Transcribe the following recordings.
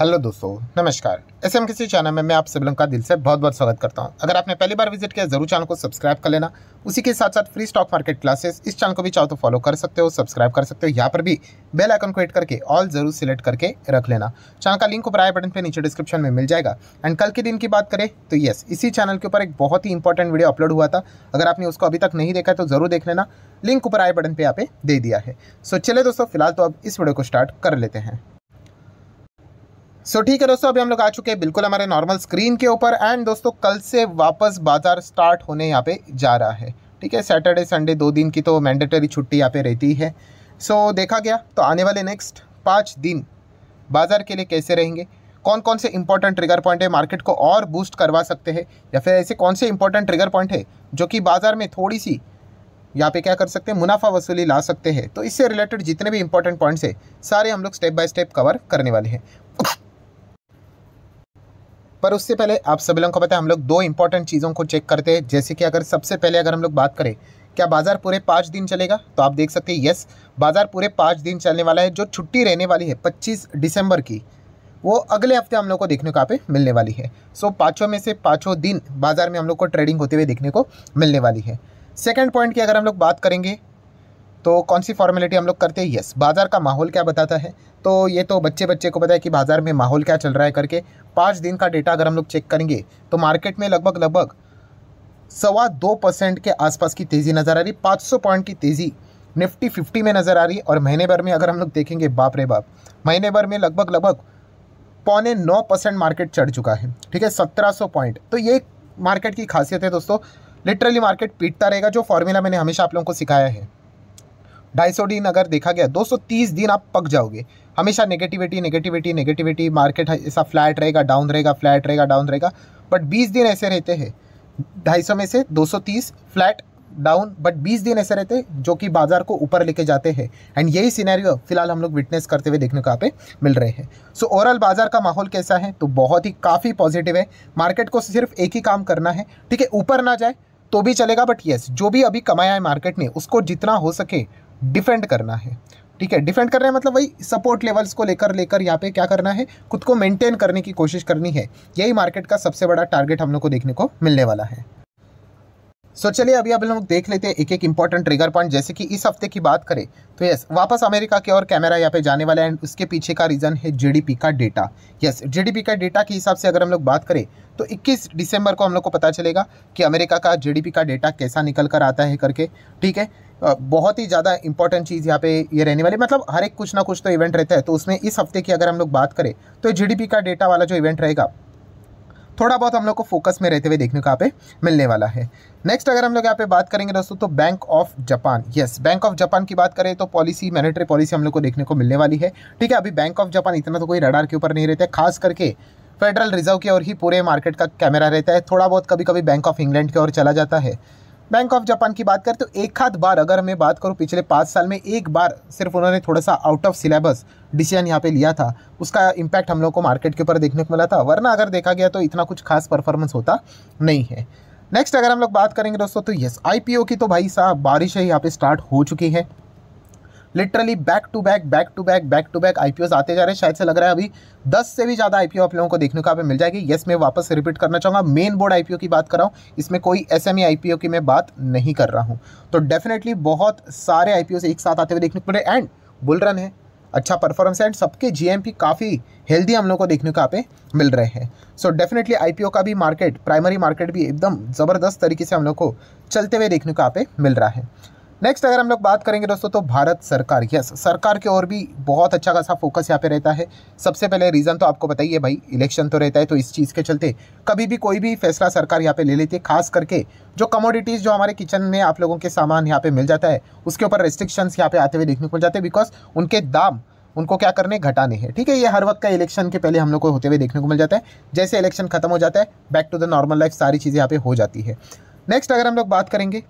hello दोस्तों नमस्कार S M किसी चैनल में मैं आप सभी का दिल से बहुत बहुत स्वागत करता हूं अगर आपने पहली बार विजिट किया जरूर चैनल को सब्सक्राइब कर लेना उसी के साथ साथ फ्री स्टॉक मार्केट क्लासेस इस चैनल को भी चाहो तो फॉलो कर सकते हो सब्सक्राइब कर सकते हो यहाँ पर भी बेल आइकन को हिट करके ऑल जरूर सिलेक्ट करके रख लेना चैनल का लिंक ऊपर आए बटन पर नीचे डिस्क्रिप्शन में मिल जाएगा एंड कल के दिन की बात करें तो येस इसी चैनल के ऊपर एक बहुत ही इंपॉर्टेंट वीडियो अपलोड हुआ था अगर आपने उसको अभी तक नहीं देखा तो जरूर देख लेना लिंक ऊपर आए बटन पर यहाँ पे दे दिया है सो चले दोस्तों फिलहाल तो अब इस वीडियो को स्टार्ट कर लेते हैं सो so, ठीक है दोस्तों अभी हम लोग आ चुके हैं बिल्कुल हमारे नॉर्मल स्क्रीन के ऊपर एंड दोस्तों कल से वापस बाज़ार स्टार्ट होने यहाँ पे जा रहा है ठीक है सैटरडे संडे दो दिन की तो मैंडेटरी छुट्टी यहाँ पे रहती है सो so, देखा गया तो आने वाले नेक्स्ट पाँच दिन बाज़ार के लिए कैसे रहेंगे कौन कौन से इंपॉर्टेंट ट्रिगर पॉइंट है मार्केट को और बूस्ट करवा सकते हैं या फिर ऐसे कौन से इंपॉर्टेंट ट्रिगर पॉइंट है जो कि बाज़ार में थोड़ी सी यहाँ पे क्या कर सकते हैं मुनाफा वसूली ला सकते हैं तो इससे रिलेटेड जितने भी इंपॉर्टेंट पॉइंट्स है सारे हम लोग स्टेप बाय स्टेप कवर करने वाले हैं पर उससे पहले आप सभी लोगों को पता है हम लोग दो इंपॉर्टेंट चीज़ों को चेक करते हैं जैसे कि अगर सबसे पहले अगर हम लोग बात करें क्या बाजार पूरे पाँच दिन चलेगा तो आप देख सकते हैं यस बाजार पूरे पाँच दिन चलने वाला है जो छुट्टी रहने वाली है पच्चीस दिसंबर की वो अगले हफ्ते हम लोग को देखने को आप मिलने वाली है सो so, पाँचों में से पाँचों दिन बाजार में हम लोग को ट्रेडिंग होते हुए देखने को मिलने वाली है सेकेंड पॉइंट की अगर हम लोग बात करेंगे तो कौन सी फॉर्मेलिटी हम लोग करते हैं यस बाज़ार का माहौल क्या बताता है तो ये तो बच्चे बच्चे को पता है कि बाज़ार में माहौल क्या चल रहा है करके पाँच दिन का डेटा अगर हम लोग चेक करेंगे तो मार्केट में लगभग लगभग सवा दो परसेंट के आसपास की तेज़ी नज़र आ रही पाँच सौ पॉइंट की तेज़ी निफ्टी फिफ्टी में नज़र आ रही और महीने भर में अगर हम लोग देखेंगे बाप रे बाप महीने भर में लगभग लगभग पौने नौ परसेंट मार्केट चढ़ चुका है ठीक है सत्रह सौ पॉइंट तो ये मार्केट की खासियत है दोस्तों लिटरली मार्केट पीटता रहेगा जो फॉर्मूला मैंने हमेशा आप लोगों को सिखाया है ढाई सौ दिन अगर देखा गया दो सौ तीस दिन आप पक जाओगे हमेशा नेगेटिविटी नेगेटिविटी नेगेटिविटी मार्केट ऐसा फ्लैट रहेगा डाउन रहेगा फ्लैट रहेगा डाउन रहेगा बट बीस दिन ऐसे रहते हैं ढाई सौ में से दो सौ तीस फ्लैट डाउन बट 20 दिन ऐसे रहते हैं जो कि बाजार को ऊपर लेके जाते हैं एंड यही सीनैरियो फिलहाल हम लोग विटनेस करते हुए देखने को आप मिल रहे हैं सो so, ओवरऑल बाजार का माहौल कैसा है तो बहुत ही काफ़ी पॉजिटिव है मार्केट को सिर्फ एक ही काम करना है ठीक है ऊपर ना जाए तो भी चलेगा बट येस जो भी अभी कमाया है मार्केट ने उसको जितना हो सके डिफेंड करना है ठीक है डिफेंड करना है मतलब वही सपोर्ट लेवल्स को लेकर लेकर यहाँ पे क्या करना है खुद को मेंटेन करने की कोशिश करनी है यही मार्केट का सबसे बड़ा टारगेट हम लोग को देखने को मिलने वाला है सो so, चलिए अभी अब लोग देख लेते हैं एक एक इंपॉर्टेंट ट्रिगर पॉइंट जैसे कि इस हफ्ते की बात करें तो यस वापस अमेरिका के और कैमरा यहाँ पे जाने वाला है एंड उसके पीछे का रीज़न है जीडीपी का डेटा यस जीडीपी का डेटा के हिसाब से अगर हम लोग बात करें तो 21 दिसंबर को हम लोग को पता चलेगा कि अमेरिका का जी का डेटा कैसा निकल कर आता है करके ठीक है बहुत ही ज़्यादा इंपॉर्टेंट चीज़ यहाँ पे ये रहने वाली मतलब हर एक कुछ ना कुछ तो इवेंट रहता है तो उसमें इस हफ्ते की अगर हम लोग बात करें तो जी का डेटा वाला जो इवेंट रहेगा थोड़ा बहुत हम लोग को फोकस में रहते हुए देखने को यहाँ पे मिलने वाला है नेक्स्ट अगर हम लोग यहाँ पे बात करेंगे दोस्तों तो Bank of Japan yes Bank of Japan की बात करें तो पॉलिसी मैनेटरी पॉलिसी हम लोग को देखने को मिलने वाली है ठीक है अभी बैंक ऑफ जापान इतना तो कोई रडार के ऊपर नहीं रहता है खास करके फेडरल रिजर्व की और ही पूरे मार्केट का कैमरा रहता है थोड़ा बहुत कभी कभी बैंक ऑफ इंग्लैंड की ओर चला जाता है बैंक ऑफ जापान की बात करें तो एक हाथ बार अगर हमें बात करूँ पिछले पाँच साल में एक बार सिर्फ उन्होंने थोड़ा सा आउट ऑफ सिलेबस डिसीजन यहाँ पे लिया था उसका इम्पैक्ट हम लोग को मार्केट के ऊपर देखने को मिला था वरना अगर देखा गया तो इतना कुछ खास परफॉर्मेंस होता नहीं है नेक्स्ट अगर हम लोग बात करेंगे दोस्तों तो यस आईपीओ की तो भाई साहब बारिश है यहाँ पे स्टार्ट हो चुकी है literally back to back back to back back to back आई आते जा रहे हैं शायद से लग रहा है अभी दस से भी ज़्यादा आई आप लोगों को देखने को आप मिल जाएगी येस मैं वापस रिपीट करना चाहूँगा मेन बोर्ड आई की बात कर रहा हूँ इसमें कोई एस एम e की मैं बात नहीं कर रहा हूँ तो डेफिनेटली बहुत सारे आई एक साथ आते हुए देखने को मिले एंड बुल रन है अच्छा परफॉर्मेंस है एंड सबके जीएमपी काफ़ी हेल्दी हम लोग को देखने को आप मिल रहे हैं सो डेफिनेटली आईपीओ का भी मार्केट प्राइमरी मार्केट भी एकदम ज़बरदस्त तरीके से हम लोग को चलते हुए देखने को आप मिल रहा है नेक्स्ट अगर हम लोग बात करेंगे दोस्तों तो भारत सरकार यस सरकार के ओर भी बहुत अच्छा खासा फोकस यहाँ पे रहता है सबसे पहले रीज़न तो आपको बताइए भाई इलेक्शन तो रहता है तो इस चीज़ के चलते कभी भी कोई भी फैसला सरकार यहाँ पे ले लेती है खास करके जो कमोडिटीज़ जो हमारे किचन में आप लोगों के सामान यहाँ पर मिल जाता है उसके ऊपर रेस्ट्रिक्शंस यहाँ पे आते हुए देखने को मिल जाते हैं बिकॉज उनके दाम उनको क्या करने घटाने हैं ठीक है ये हर वक्त का इलेक्शन के पहले हम लोग को होते हुए देखने को मिल जाता है जैसे इलेक्शन खत्म हो जाता है back to the normal life सारी चीज़ें यहाँ पर हो जाती है नेक्स्ट अगर हम लोग बात करेंगे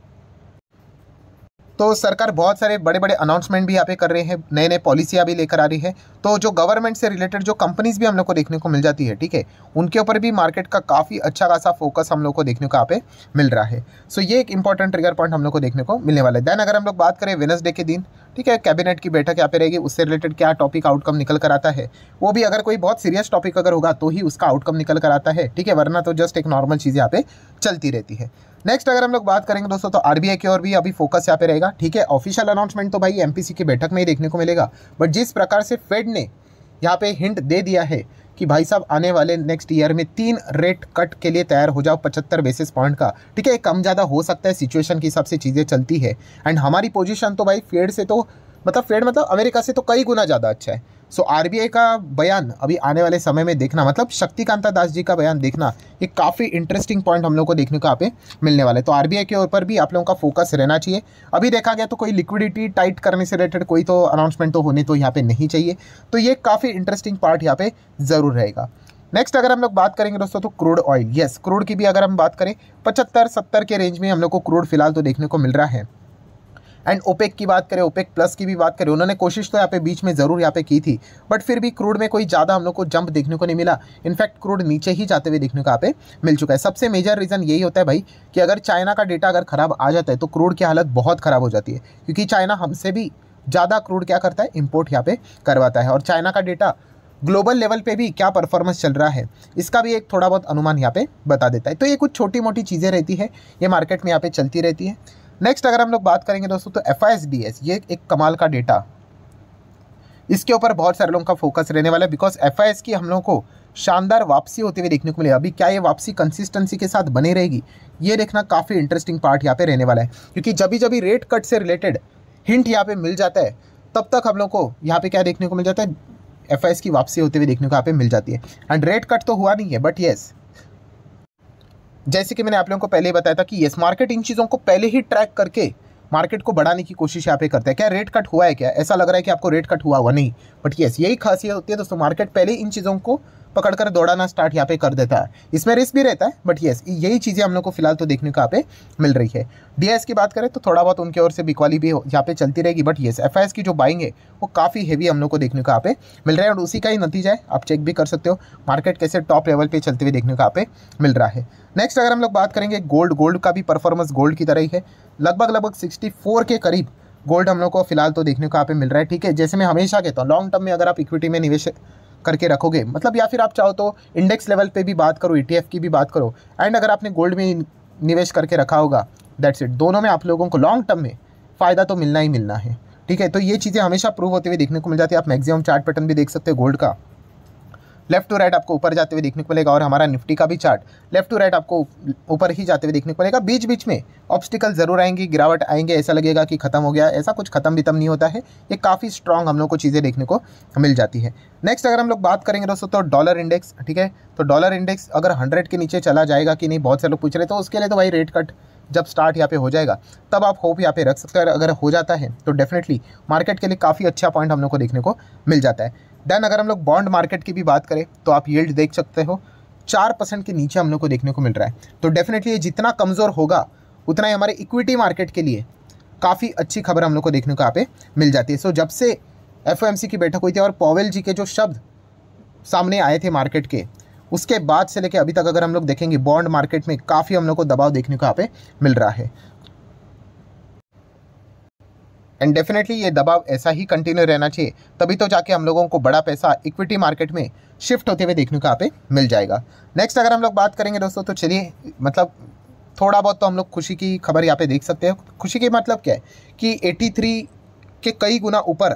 तो सरकार बहुत सारे बड़े बड़े अनाउंसमेंट भी यहाँ पे कर रहे हैं नए नए पॉलिसियाँ भी लेकर आ रही है तो जो गवर्नमेंट से रिलेटेड जो कंपनीज भी हम लोग को देखने को मिल जाती है ठीक है उनके ऊपर भी मार्केट का काफ़ी अच्छा खासा फोकस हम लोग को देखने को यहाँ पे मिल रहा है सो ये एक इंपॉर्टेंट ट्रिगर पॉइंट हम लोग को देखने को मिलने वाला है देन अगर हम लोग बात करें वेनसडे के दिन ठीक है कैबिनेट की बैठक यहाँ पे रहेगी उससे रिलेटेड क्या टॉपिक आउटकम निकल कर आता है वो भी अगर कोई बहुत सीरियस टॉपिक अगर होगा तो ही उसका आउटकम निकल कर आता है ठीक है वरना तो जस्ट एक नॉर्मल चीज़ यहाँ पे चलती रहती है नेक्स्ट अगर हम लोग बात करेंगे दोस्तों तो आरबीआई की ओर भी अभी फोकस यहाँ पे रहेगा ठीक है ऑफिशियल अनाउंसमेंट तो भाई एमपीसी की बैठक में ही देखने को मिलेगा बट जिस प्रकार से फेड ने यहाँ पे हिंट दे दिया है कि भाई साहब आने वाले नेक्स्ट ईयर में तीन रेट कट के लिए तैयार हो जाओ पचहत्तर बेसिस पॉइंट का ठीक है कम ज़्यादा हो सकता है सिचुएशन के हिसाब से चीज़ें चलती है एंड हमारी पोजिशन तो भाई फेड से तो मतलब फेड मतलब अमेरिका से तो कई गुना ज़्यादा अच्छा है सो आर का बयान अभी आने वाले समय में देखना मतलब शक्तिकांता दास जी का बयान देखना ये काफ़ी इंटरेस्टिंग पॉइंट हम लोग को देखने को यहाँ पे मिलने वाला है तो आर के ऊपर भी आप लोगों का फोकस रहना चाहिए अभी देखा गया तो कोई लिक्विडिटी टाइट करने से रिलेटेड कोई तो अनाउंसमेंट तो होने तो यहाँ पर नहीं चाहिए तो ये काफ़ी इंटरेस्टिंग पार्ट यहाँ पर ज़रूर रहेगा नेक्स्ट अगर हम लोग बात करेंगे दोस्तों तो क्रूड ऑयल यस क्रूड की भी अगर हम बात करें पचहत्तर सत्तर के रेंज में हम लोग को क्रूड फिलहाल तो देखने को मिल रहा है एंड ओपेक की बात करें ओपेक प्लस की भी बात करें उन्होंने कोशिश तो यहाँ पे बीच में ज़रूर यहाँ पे की थी बट फिर भी क्रूड में कोई ज़्यादा हम लोग को जंप देखने को नहीं मिला इनफैक्ट क्रूड नीचे ही जाते हुए देखने को यहाँ पे मिल चुका है सबसे मेजर रीज़न यही होता है भाई कि अगर चाइना का डेटा अगर ख़राब आ जाता है तो क्रूड की हालत बहुत ख़राब हो जाती है क्योंकि चाइना हमसे भी ज़्यादा क्रूड क्या करता है इम्पोर्ट यहाँ पे करवाता है और चाइना का डेटा ग्लोबल लेवल पे भी क्या परफॉर्मेंस चल रहा है इसका भी एक थोड़ा बहुत अनुमान यहाँ पे बता देता है तो ये कुछ छोटी मोटी चीज़ें रहती है ये मार्केट में यहाँ पे चलती रहती है नेक्स्ट अगर हम लोग बात करेंगे दोस्तों तो एफ ये एक कमाल का डेटा इसके ऊपर बहुत सारे लोगों का फोकस रहने वाला है बिकॉज एफ की हम लोगों को शानदार वापसी होते हुए देखने को मिली अभी क्या ये वापसी कंसिस्टेंसी के साथ बनी रहेगी ये देखना काफ़ी इंटरेस्टिंग पार्ट यहाँ पे रहने वाला है क्योंकि जब भी जब भी रेट कट से रिलेटेड हिंट यहाँ पे मिल जाता है तब तक हम लोग को यहाँ पे क्या देखने को मिल जाता है एफ की वापसी होते हुए देखने को यहाँ पे मिल जाती है एंड रेट कट तो हुआ नहीं है बट येस जैसे कि मैंने आप लोगों को पहले ही बताया था कि येस मार्केट इन चीज़ों को पहले ही ट्रैक करके मार्केट को बढ़ाने की कोशिश यहाँ पे करता है क्या रेट कट हुआ है क्या ऐसा लग रहा है कि आपको रेट कट हुआ हुआ नहीं बट यस यही खासियत होती है दोस्तों मार्केट पहले इन चीज़ों को पकड़कर दौड़ाना स्टार्ट यहाँ पे कर देता है इसमें रिस्क भी रहता है बट येस यही चीज़ें हम लोग को फिलहाल तो देखने को यहाँ पे मिल रही है डी की बात करें तो थोड़ा बहुत उनकी ओर से बिकवाली भी यहाँ पे चलती रहेगी बट येस एफ की जो बाइंग है वो काफ़ी हैवी हम लोग को देखने को यहाँ पे मिल रहा है और उसी का ही नतीजा है आप चेक भी कर सकते हो मार्केट कैसे टॉप लेवल पर चलते हुए देखने को यहाँ पे मिल रहा है नेक्स्ट अगर हम लोग बात करेंगे गोल्ड गोल्ड का भी परफॉर्मेंस गोल्ड की तरह ही है लगभग लगभग सिक्सटी के करीब गोल्ड हम लोग को फिलहाल तो देखने को यहाँ पे मिल रहा है ठीक है जैसे मैं हमेशा कहता हूँ लॉन्ग टर्म में अगर आप इक्विटी में निवेश करके रखोगे मतलब या फिर आप चाहो तो इंडेक्स लेवल पे भी बात करो ई e की भी बात करो एंड अगर आपने गोल्ड में निवेश करके रखा होगा दैट्स इट दोनों में आप लोगों को लॉन्ग टर्म में फ़ायदा तो मिलना ही मिलना है ठीक है तो ये चीज़ें हमेशा प्रूव होते हुए देखने को मिल जाती है आप मैक्सिमम चार्ट पैटर्न भी देख सकते हो गोल्ड का लेफ्ट टू राइट आपको ऊपर जाते हुए देखने को मिलेगा और हमारा निफ्टी का भी चार्ट लेफ्ट टू राइट आपको ऊपर ही जाते हुए देखने को मिलेगा बीच बीच में ऑब्स्टिकल ज़रूर आएंगे गिरावट आएंगे ऐसा लगेगा कि खत्म हो गया ऐसा कुछ खत्म बितम नहीं होता है ये काफ़ी स्ट्रॉन्ग हम लोग को चीज़ें देखने को मिल जाती है नेक्स्ट अगर हम लोग बात करेंगे दोस्तों तो डॉलर इंडेक्स ठीक है तो डॉलर इंडेक्स अगर हंड्रेड के नीचे चला जाएगा कि नहीं बहुत से लोग पूछ रहे तो उसके लिए तो भाई रेट कट जब स्टार्ट यहाँ पे हो जाएगा तब आप होप यहाँ पे रख सकते हैं अगर हो जाता है तो डेफिनेटली मार्केट के लिए काफ़ी अच्छा पॉइंट हम लोग को देखने को मिल जाता है देन अगर हम लोग बॉन्ड मार्केट की भी बात करें तो आप यील्ड देख सकते हो चार परसेंट के नीचे हम लोग को देखने को मिल रहा है तो डेफिनेटली ये जितना कमज़ोर होगा उतना ही हमारे इक्विटी मार्केट के लिए काफ़ी अच्छी खबर हम लोग को देखने को यहाँ पे मिल जाती है सो so, जब से एफ की बैठक हुई थी और पॉवेल जी के जो शब्द सामने आए थे मार्केट के उसके बाद से लेके अभी तक अगर हम लोग देखेंगे बॉन्ड मार्केट में काफ़ी हम लोग को दबाव देखने को यहाँ पे मिल रहा है एंड डेफिनेटली ये दबाव ऐसा ही कंटिन्यू रहना चाहिए तभी तो जाके हम लोगों को बड़ा पैसा इक्विटी मार्केट में शिफ्ट होते हुए देखने को यहाँ पे मिल जाएगा नेक्स्ट अगर हम लोग बात करेंगे दोस्तों तो चलिए मतलब थोड़ा बहुत तो हम लोग खुशी की खबर यहाँ पे देख सकते हैं खुशी की मतलब क्या है कि 83 के कई गुना ऊपर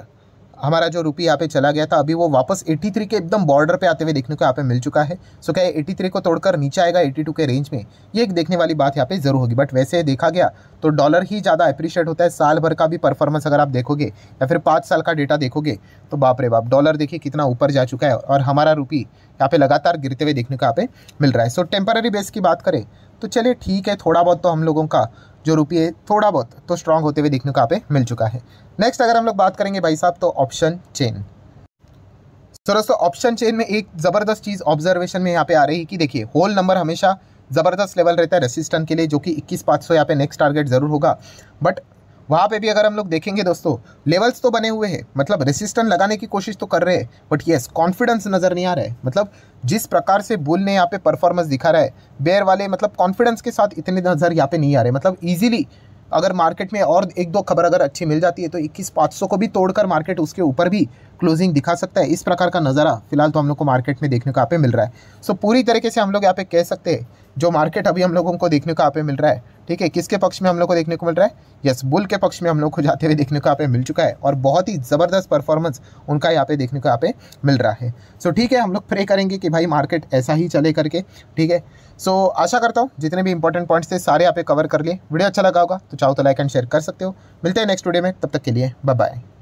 हमारा जो रुपी यहाँ पे चला गया था अभी वो वापस 83 के एकदम बॉर्डर पे आते हुए देखने को यहाँ पे मिल चुका है सो क्या एटी थ्री को तोड़कर नीचे आएगा 82 के रेंज में ये एक देखने वाली बात यहाँ पे जरूर होगी बट वैसे देखा गया तो डॉलर ही ज़्यादा अप्रिशिएट होता है साल भर का भी परफॉर्मेंस अगर आप देखोगे या फिर पाँच साल का डेटा देखोगे तो बाप रे बाप डॉलर देखिए कितना ऊपर जा चुका है और हमारा रुपी यहाँ पे लगातार गिरते हुए देखने को यहाँ पे मिल रहा है सो टेम्पररी बेस की बात करें तो चलिए ठीक है थोड़ा बहुत तो हम लोगों का जो रुपये थोड़ा बहुत तो स्ट्रांग होते हुए देखने को आप मिल चुका है नेक्स्ट अगर हम लोग बात करेंगे भाई साहब तो ऑप्शन चेन सो दोस्तों ऑप्शन चेन में एक ज़बरदस्त चीज़ ऑब्जर्वेशन में यहाँ पे आ रही है कि देखिए होल नंबर हमेशा ज़बरदस्त लेवल रहता है रेसिस्टेंट के लिए जो कि इक्कीस पाँच सौ यहाँ पे नेक्स्ट टारगेट ज़रूर होगा बट वहाँ पे भी अगर हम लोग देखेंगे दोस्तों लेवल्स तो बने हुए हैं मतलब रेसिस्टेंट लगाने की कोशिश तो कर रहे हैं बट येस कॉन्फिडेंस नज़र नहीं आ रहा है मतलब जिस प्रकार से बुल ने यहाँ पे परफॉर्मेंस दिखा रहा है बेयर वाले मतलब कॉन्फिडेंस के साथ इतने नज़र यहाँ पे नहीं आ रहे मतलब ईजिली अगर मार्केट में और एक दो खबर अगर अच्छी मिल जाती है तो इक्कीस पाँच सौ को भी तोड़कर मार्केट उसके ऊपर भी क्लोजिंग दिखा सकता है इस प्रकार का नज़ारा फिलहाल तो हम लोग को मार्केट में देखने को यहाँ पे मिल रहा है सो so, पूरी तरीके से हम लोग यहाँ पे कह सकते हैं जो मार्केट अभी हम लोगों को देखने को यहाँ पे मिल रहा है ठीक है किसके पक्ष में हम लोग को देखने को मिल रहा है यस बुल के पक्ष में हम लोग को जाते हुए देखने को यहाँ पे मिल चुका है और बहुत ही ज़बरदस्त परफॉर्मेंस उनका यहाँ पे देखने को यहाँ पे मिल रहा है सो so, ठीक है हम लोग प्रे करेंगे कि भाई मार्केट ऐसा ही चले करके ठीक है सो so, आशा करता हूँ जितने भी इंपॉर्टेंट पॉइंट्स थे सारे यहाँ पे कवर कर लिए वीडियो अच्छा लगा होगा तो चाहो तो लाइक एंड शेयर कर सकते हो मिलते हैं नेक्स्ट वीडियो में तब तक के लिए बाय